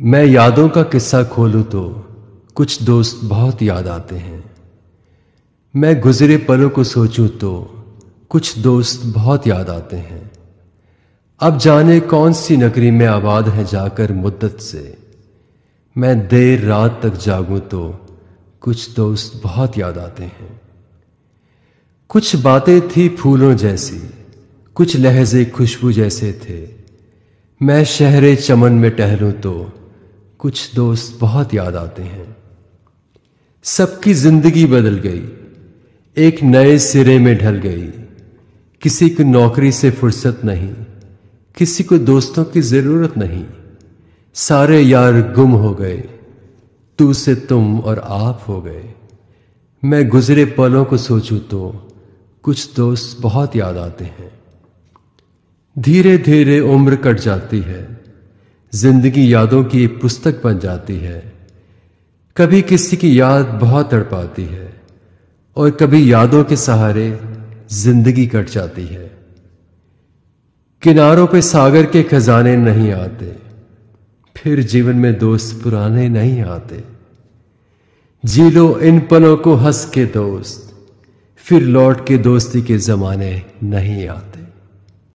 मैं यादों का किस्सा खोलूं तो कुछ दोस्त बहुत याद आते हैं मैं गुजरे पलों को सोचूं तो कुछ दोस्त बहुत याद आते हैं अब जाने कौन सी नगरी में आबाद है जाकर मुद्दत से मैं देर रात तक जागूं तो कुछ दोस्त बहुत याद आते हैं कुछ बातें थी फूलों जैसी कुछ लहजे खुशबू जैसे थे मैं शहरे चमन में टहलूं तो कुछ दोस्त बहुत याद आते हैं सबकी जिंदगी बदल गई एक नए सिरे में ढल गई किसी को नौकरी से फुर्सत नहीं किसी को दोस्तों की जरूरत नहीं सारे यार गुम हो गए तू से तुम और आप हो गए मैं गुजरे पलों को सोचूं तो कुछ दोस्त बहुत याद आते हैं धीरे धीरे उम्र कट जाती है जिंदगी यादों की एक पुस्तक बन जाती है कभी किसी की याद बहुत तड़पाती है और कभी यादों के सहारे जिंदगी कट जाती है किनारों पे सागर के खजाने नहीं आते फिर जीवन में दोस्त पुराने नहीं आते जी लो इन पलों को हंस के दोस्त फिर लौट के दोस्ती के जमाने नहीं आते